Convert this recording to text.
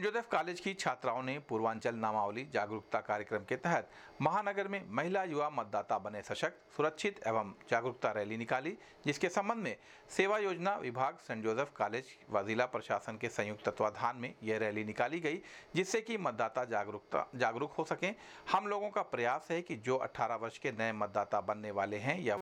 Joseph college की छात्राओं ने पूर्वांचल नामावली जागरूकता कार्यक्रम के तहत महानगर में महिला युवा मतदाता बने सशक्त सुरक्षित एवं जागरूकता रैली निकाली जिसके संबंध में सेवा योजना विभाग सेंट जोसेफ कॉलेज व जिला प्रशासन के संयुक्त तत्वाधान में यह रैली निकाली गई जिससे कि मतदाता जागरूकता जागरूक हो सकें हम लोगों का प्रयास है कि जो अठारह वर्ष के नए मतदाता बनने वाले हैं या